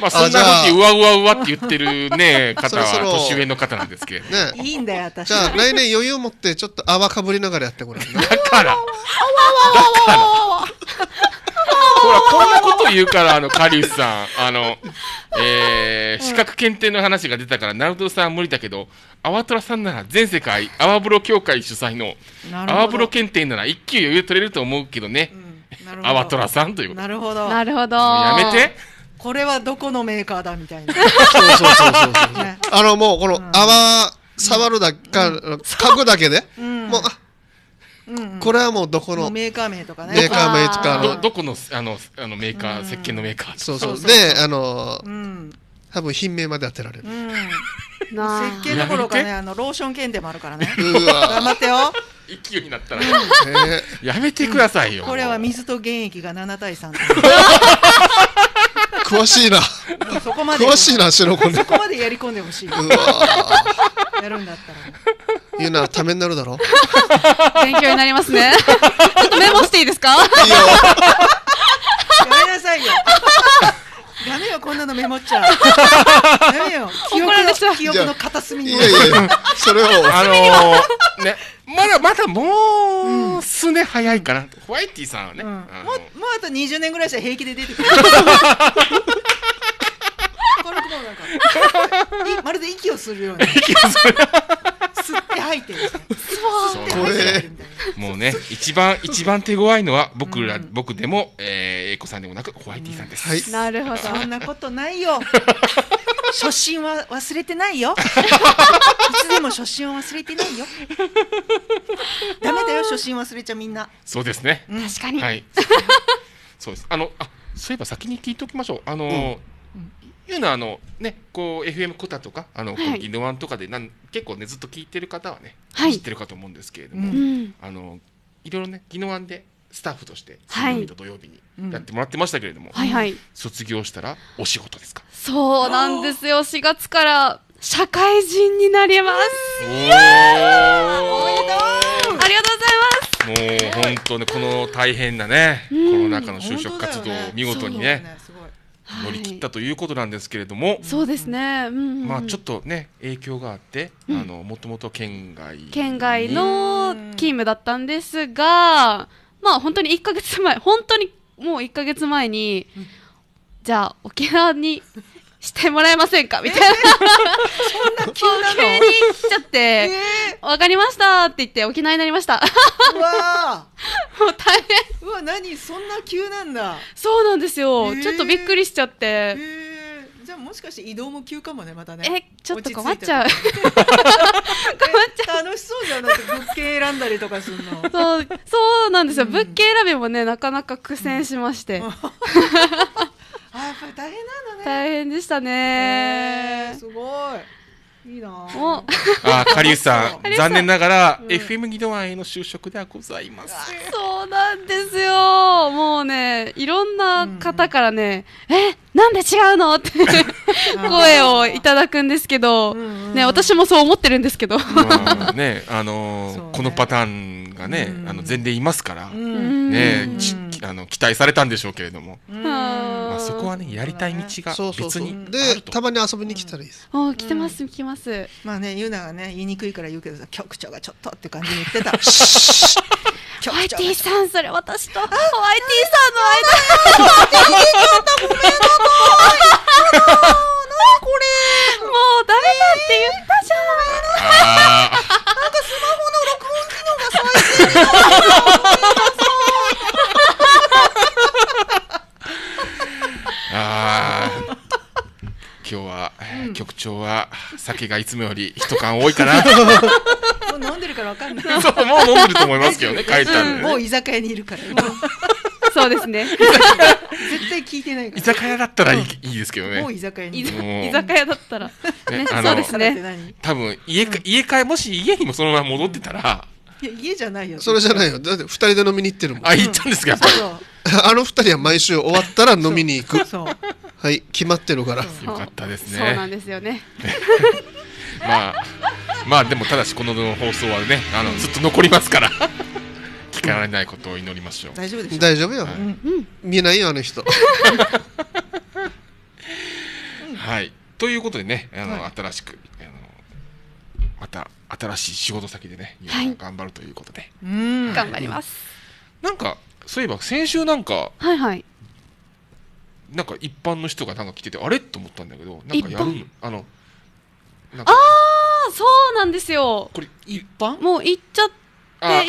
まあそんな時うわうわうわって言ってるね方は年上の方なんですけど。ねいいんだよ私。じゃあ来年余裕を持ってちょっと泡かぶりながらやってごらん。だから。わわわわ。ほら、こんなこと言うから、あの、カリウスさん、あの、えー、資格検定の話が出たから、ナルトさんは無理だけど、アワトラさんなら全世界アワブロ協会主催のアワブロ検定なら一級余裕取れると思うけどね、うん、アワトラさんということなるほどなるほどやめてこれはどこのメーカーだみたいなそうそうそうそうそう、ね、あのもうこの泡触るだけ、うん、書くだけで、うん、もうあこれはもうどこのメーカー名とかねメーカー名とかどどこのあのあのメーカー、うん、石鹸のメーカーそうそうであの、うん、多分品名まで当てられる、うん、石鹸どころかねあのローション検定もあるからね頑張ってよ一級になったら、ねやめてくださいよ、これは水と原液が7対3詳しいなそこまで詳しいな白子そこまでやり込んでほしいやるんだったら言うならためになるだろ勉強になりますねちょっとメモしていいですかいいよやめなさいよダメよこんなのメモっちゃダメよ記憶の記憶の片隅にいやいやそれをあのー、ね、まだまだもう、すね早いかな。ホワイティさんはね。うんもうもうあと20年ぐらいしたら平気で出てくる軽くもなんか まるで息をするように息をする入ってるみたいな。そうもうね、一番一番手強いのは僕ら、僕でも、えー、英子さんでもなくホワイティさんです。なるほど。そんなことないよ。初心は忘れてないよ。いつでも初心を忘れてないよ。ダメだよ、初心忘れちゃみんな。そうですね。確かに。はい。そうです。あの、あ、そういえば先に聞いておきましょう。あの、いうのはあの、ね、こう FM コタとかあの、はい、ギノワンとかでなん結構ねずっと聞いてる方はね、はい、知ってるかと思うんですけれども、うん、あのいろいろねギノワンでスタッフとして水曜日と土曜日にやってもらってましたけれども、はい、うんはいはい、卒業したらお仕事ですかそうなんですよ4月から社会人になります。いやおめでとうありがとうございますもう本当ねこの大変なね、うん、コロナ禍の就職活動を見事にね、ね乗り切ったということなんですけれども、はい、そうですね、うんうん、まあ、ちょっとね影響があって、あのもともと県外県外の勤務だったんですが、まあ、本当に1か月前本当にもう1か月前に、じゃあ沖縄にしてもらえませんかみたいな、えー、そんな急に来ちゃって、わ、えー、かりましたって言って沖縄になりました。うわもう大変。うわ、何そんな急なんだ。そうなんですよ。えー、ちょっとびっくりしちゃって。じゃあもしかして移動も急かもねまたねえちょっと困っちゃう困っちゃう楽しそうじゃなくて物件選んだりとかするのそうそうなんですよ、うん、物件選びもねなかなか苦戦しまして、うん大変でしたね、えー、すごいいいなあかりゆさん 残念ながら、うん、FM ギドワンへの就職ではございますそうなんですよもうねいろんな方からね、うん、えなんで違うのって 声をいただくんですけど、ね、私もそう思ってるんですけど、まあ、ねあのーね、このパターンがね、あの前例いますから、ね、あの期待されたんでしょうけれども、まあ、そこはねやりたい道が別にでたまに遊びに来たらいいです。あ来てます来ます。まあねゆうながね言いにくいから言うけど局長がちょっとって感じに言ってた。ホワイティさんそれ私とホワイティさんの間。ホワごめんなさい。これもうダメだって言ったじゃん。ああ今日は、うん局長は酒がいつもより一缶多いかなもう飲んでるからわかんない。もう飲んでると思いますけどね帰ったんで、もう居酒屋にいるから、そうですね。絶対聞いてないか居酒屋だったらいい,、いいですけどねもう居酒屋にい居る。酒居酒屋だったら。ねね、そうですね。多分家か、家帰もし家にもそのまま戻ってたらいや家じゃないよそれじゃないよだって2人で飲みに行ってるもんあ行ったんですか、あの2人は毎週終わったら飲みに行く はい決まってるからよかったですねそうなんですよね まあまあでもただしこの放送はねあのずっと残りますから聞かれないことを祈りましょう大丈夫です大丈夫よ、はいうん、見えないよあの人 はいということでねあの、はい、新しくあのまた新しい仕事先でね、はい、頑張るということで、うん頑張りますなんかそういえば先週なんかはいはいなんか一般の人がなんか来ててあれと思ったんだけどなんかやるあのああそうなんですよこれ一般もう行っちゃっ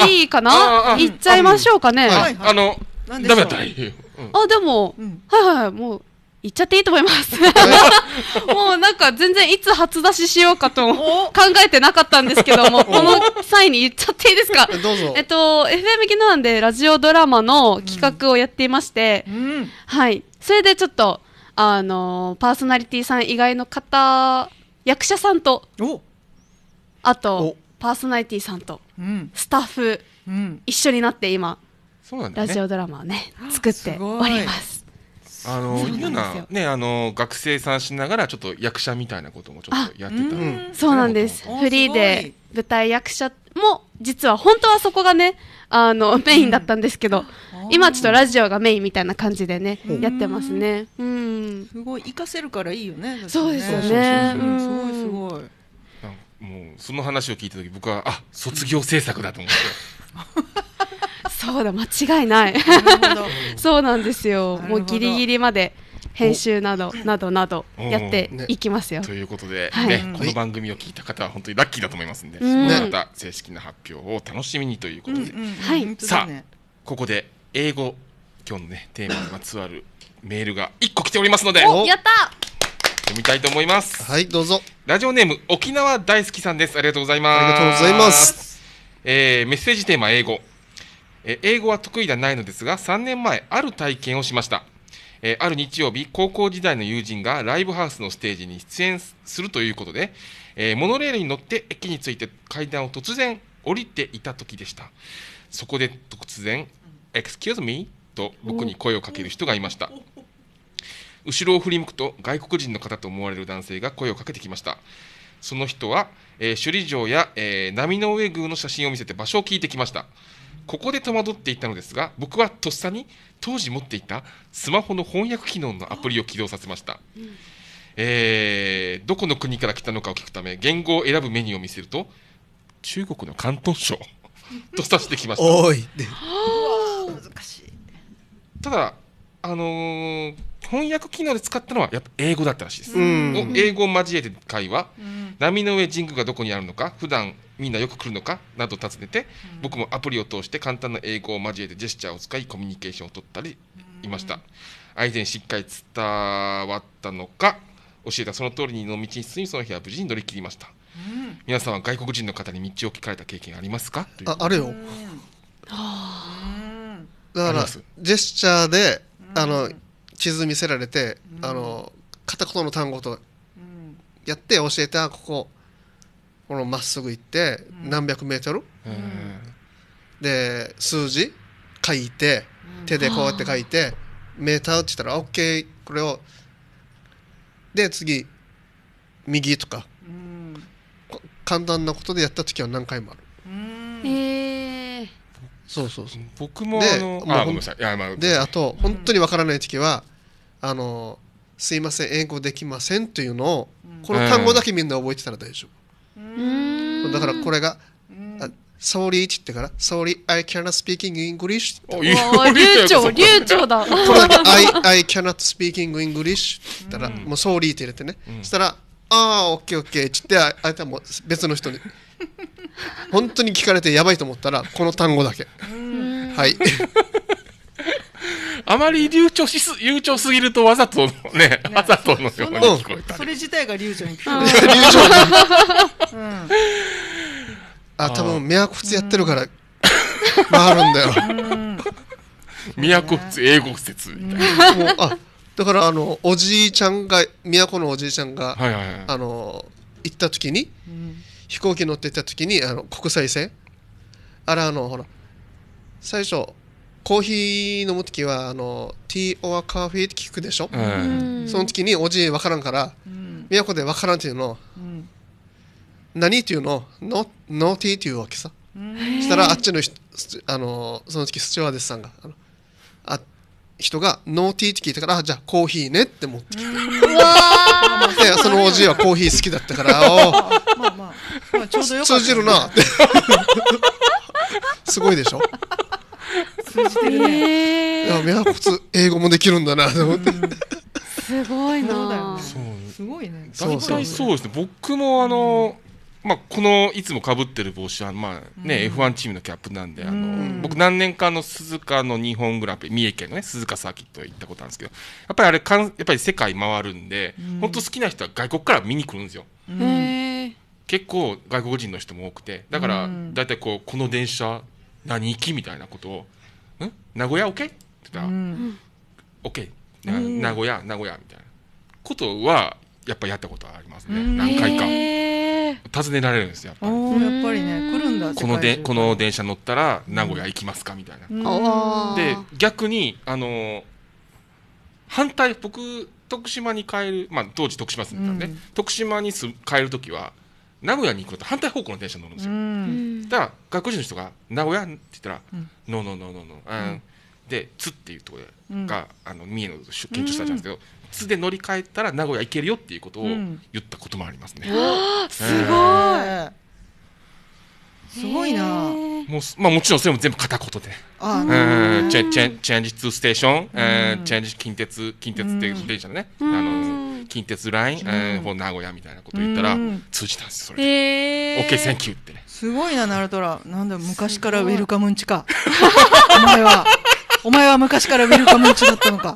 ていいかな行っちゃいましょうかねあのダメだったらいいよ、あでも、はいはいもう行っちゃっていいと思います もうなんか全然いつ初出ししようかと考えてなかったんですけども、この際に言っちゃっていいですか。えっと、FM 技能でラジオドラマの企画をやっていまして、うん、はい。それでちょっと、あのパーソナリティさん以外の方、役者さんと、あと、パーソナリティさんと、スタッフ、うん、一緒になって今、ね、ラジオドラマをね、作っております。あのゆうねあの学生さんしながらちょっと役者みたいなこともちょっとやってた、うそうなんですフリーで舞台役者も実は本当はそこがねあのメインだったんですけど、うん、今ちょっとラジオがメインみたいな感じでね、やってますねうんすごい活かせるからいいよねそうですよねすごいすごいもうその話を聞いた時僕はあ卒業制作だと思って そうだ間違いない そうなんですよもうギリギリまで編集などなどなどやっていきますよ。ね、ということで、はい、ね、この番組を聞いた方は本当にラッキーだと思いますんで、うん、また正式な発表を楽しみにということで、うんうん、はい、さあここで英語今日のねテーマにまつわるメールが1個来ておりますので、やった読みたいと思います。はいどうぞ。ラジオネーム沖縄大好きさんです。ありがとうございます。あえメッセージテーマ英語。え英語は得意ではないのですが、3年前、ある体験をしました。えある日曜日、高校時代の友人がライブハウスのステージに出演するということで、えモノレールに乗って駅に着いて階段を突然降りていた時でした。そこで突然、Excuse me? と僕に声をかける人がいました。後ろを振り向くと外国人の方と思われる男性が声をかけてきました。その人は、えー、首里城や、えー、波の上宮の写真を見せて場所を聞いてきました。ここで戸惑っていたのですが僕はとっさに当時持っていたスマホの翻訳機能のアプリを起動させました、うん、えー、どこの国から来たのかを聞くため言語を選ぶメニューを見せると中国の広東省と指してきました ただあのー、翻訳機能で使ったのはやっぱ英語だったらしいです。英語を交えて会話、波の上神宮がどこにあるのか、普段みんなよく来るのかなど尋ねて、僕もアプリを通して簡単な英語を交えてジェスチャーを使いコミュニケーションを取ったりいました。相手にしっかり伝わったのか、教えたその通りにの道に進み、その日は無事に乗り切りました。皆さんは外国人の方に道を聞かれた経験ありますかああれよ。だからジェスチャーであの地図見せられて、あの片言の単語とやって教えてあこここのまっすぐ行って何百メートル、で数字書いて手でこうやって書いて、メーターって言ったら OK これをで次右とか、簡単なことでやった時は何回もある。ーそうそうそう僕もあのあごめんなさいあ、まあ、であと本当にわからない時は、あのすいません英語できませんというのをこの単語だけみんな覚えてたら大丈夫だからこれが「Sorry」って言ってから「Sorry I cannot speak English」流暢流暢だこれだけ「I, I cannot speak English」って言ったらもう「Sorry」って入れてねそしたら「ああオッケーオッケー」って言って相手も別の人に本当に聞かれてやばいと思ったらこの単語だけはい あまり流暢しす流暢すぎるとわざとねわざとのように聞こえたそれ自体が流暢に聞こえた流暢に、うん、あ多分宮古やってるから回るんだよ宮古仏英語説みたいなもうあだからあのおじいちゃんが都のおじいちゃんが、はいはいはい、あの行った時に、うん飛行機乗ってた時にあの国際線あらあのほら最初コーヒー飲む時はあのティー・オア・カフェって聞くでしょ、うん、その時におじい分からんから、うん、都で分からんっていうの、うん、何っていうのノノーティーっていうわけさそしたらあっちのあのその時スチュワーデスさんがあのあ人がノーティーって聞いたからじゃあコーヒーねって持ってきて。でそのおじいはコーヒー好きだったからまあまあ、まあちょうどよかった、ね、通じるな すごいでしょ通じてるね、いやいやこつ英語もできるんだなと思って、すごいなそうすごいねそうそうですね僕もあの、うんまあ、このいつもかぶってる帽子は、まあねうん、F1 チームのキャップなんで、あの僕、何年間の鈴鹿の日本グランプリ、三重県の、ね、鈴鹿サーキット行ったことあるんですけど、やっぱりあれかん、やっぱり世界回るんで、本当、好きな人は外国から見に来るんですよ。結構、外国人の人も多くて、だから、大体こう、この電車、何行きみたいなことを、ん名古屋 OK? って言ったら、OK、名古屋、名古屋みたいなことは、やっぱやったことありますね何回か、尋ねられるんですやっぱりやっぱりね来るんだこのでこの電車乗ったら名古屋行きますかみたいなで逆にあの反対僕徳島に帰る、まあ、当時徳島住んでたんで、うん、徳島にす帰る時は名古屋に行くと反対方向の電車乗るんですよ、うん、だから外国人の人が「名古屋?」って言ったら「うん、ノーノーノーノーノー」で「津」っていうところが、あの三重の出勤したじゃないですけど、津で乗り換えたら名古屋行けるよっていうことを言ったこともありますね。うん、すごい、すごいな。もうまあもちろんそれも全部片言で。あうん、チェンチェンチェンジツーステーション、えー、チェンジ近鉄近鉄って電車ね。あの近鉄ライン、うん、名古屋みたいなこと言ったら通じたんですそれで。えー、OK センキューってね。すごいなナルトラ。なんだ昔からウェルカムンチか。お前は。お前は昔からウェルカムンチだったのか。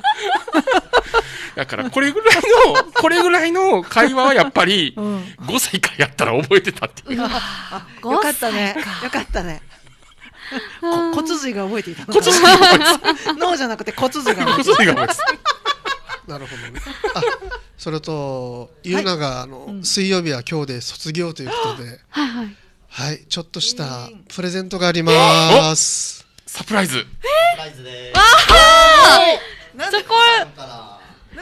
だからこれぐらいの これぐらいの会話はやっぱり5歳からやったら覚えてたっていう。よかったね。よかったね。骨髄が覚えていた。骨髄が覚えて脳じゃなくて骨髄が覚えて骨髄なるほどね。それと、ゆうなが、あの、水曜日は今日で卒業ということで。はいちょっとしたプレゼントがあります。サプライズ。サプライズです。わあ。なんでこれ。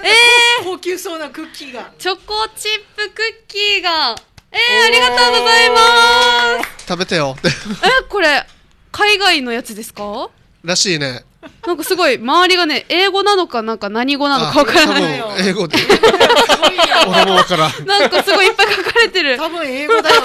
えー、高級そうなクッキーがチョコチップクッキーがえー、ありがとうございます食べてよ えこれ海外のやつですからしいねなんかすごい周りがね英語なのかなんか何語なのかわからないよ英語で俺もわからんなんかすごいいっぱい書かれてる多分英語だよ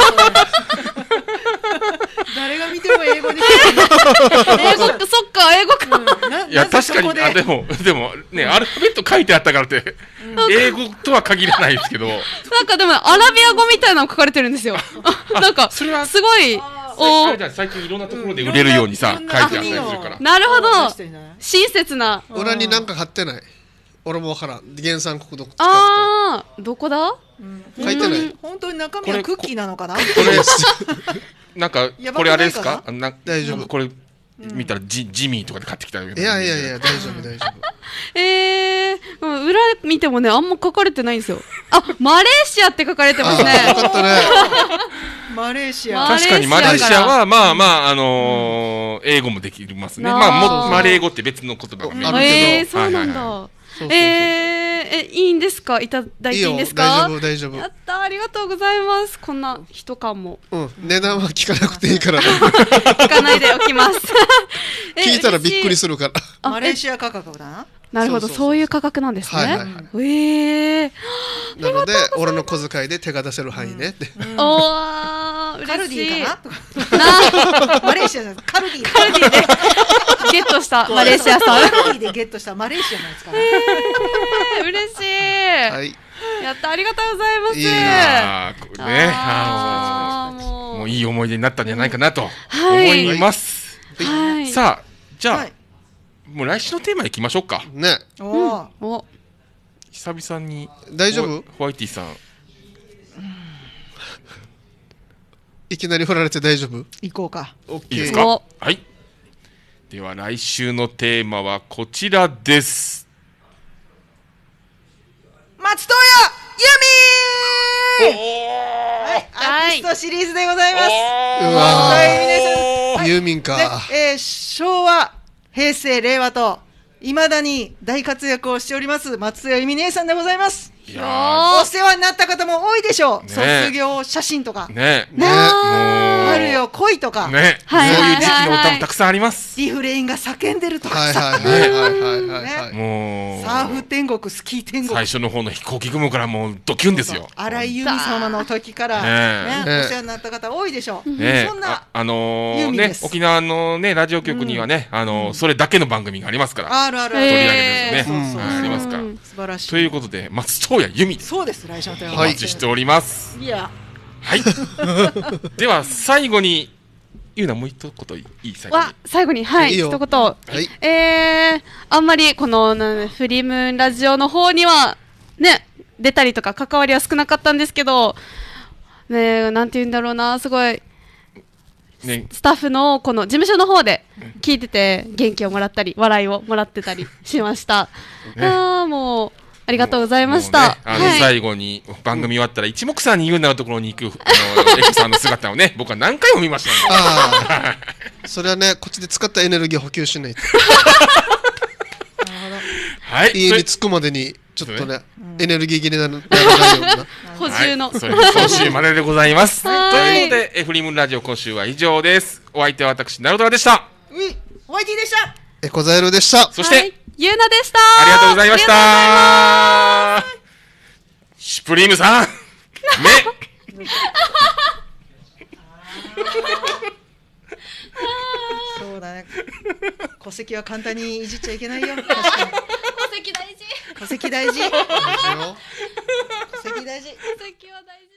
誰が見ても英語で 英語かそっか英語か、うん、いや確かにあでもでもね、うん、アルファベット書いてあったからって、うん、英語とは限らないですけどなんかでもアラビア語みたいなの書かれてるんですよ なんかすごいお最近いろんなところで売れるようにさ書いてあったりするからなるほど親切な裏に何か貼ってない俺もわからん原産国どこああどこだ書いてない本当に中身はクッキーなのかなこれ なんかこれあれですか大丈夫これ見たらジ,、ジミーとかで買ってきたいやいやいや大丈夫大丈夫え えー、裏見てもねあんま書かれてないんですよあマレーシアって書かれてますねよかったね マレーシア確かにマレーシアはまあまああの英語もできますねまあもマレー語って別の言葉があるけど、えー、そうなんだ、そうそうそうえー、え、いいんですかいただいていいんですかいいよ大丈夫大丈夫やったありがとうございますこんな一缶もうん値段は聞かなくていいから、ね、聞かないでおきます 聞いたらびっくりするからマレーシア価格だななるほどそういう価格なんですね、はいはいはい、ええー、なので俺の小遣いで手が出せる範囲ねって、うんうん、おーカルディかなマレーシアじゃカルディカルディでゲットしたマレーシアさん。でゲットしたマレーシアのやつかな。えー、嬉しい。はい。やったありがとうございます。いいね。もういい思い出になったんじゃないかなと思います。さあじゃあ、もう来週のテーマいきましょうか。ね。お久々に大丈夫？ホワイティさん。いきなり振られて大丈夫行こうか。いいですかはい。では来週のテーマはこちらです松任谷由実はい、アーティストシリーズでございます。はい、ユーミンか、はいえー、昭和、平成、令和と、いまだに大活躍をしております、松任谷由実姉さんでございます。いやお世話になった方も多いでしょう、卒業写真とかねねあるよ恋とかね、そういう時期の歌もたくさんありますリフレインが叫んでるとかさもうサーフ天国スキー天国最初の方の飛行機雲からもうドキュンですよ荒井由美様の時からねお世話になった方多いでしょうね、そんなあのね沖縄のねラジオ局にはねあのそれだけの番組がありますからあるある取り上げるねありますから素晴らしいということで松任由美そうです来場とお待ちしております、い、やはい では最後にゆうなもう一言いい最後に最後にはい一言、はい、えー、あんまりこのフリムーンラジオの方にはね出たりとか関わりは少なかったんですけどねなんて言うんだろうなすごいね、スタッフのこの事務所の方で聞いてて元気をもらったり笑いをもらってたりしました。ね、あもうありがとうございました。ね、あの、はい、最後に番組終わったら一目散に言うなところに行く、あの、エさんの姿をね、僕は何回も見ましたああ。それはね、こっちで使ったエネルギー補給しないと。はい。家に着くまでに、ちょっとね、エネルギー切れなの。補充の。今週まででございます。ということで、エフリムラジオ今週は以上です。お相手は私、ナルトラでした。ウィ、お相手でした。エコザイルでした。そして。ゆうなでしたありがとうございましたシュプリームさん ねそうだね戸籍は簡単にいじっちゃいけないよ 戸籍大事戸籍大事戸籍大事戸籍は大事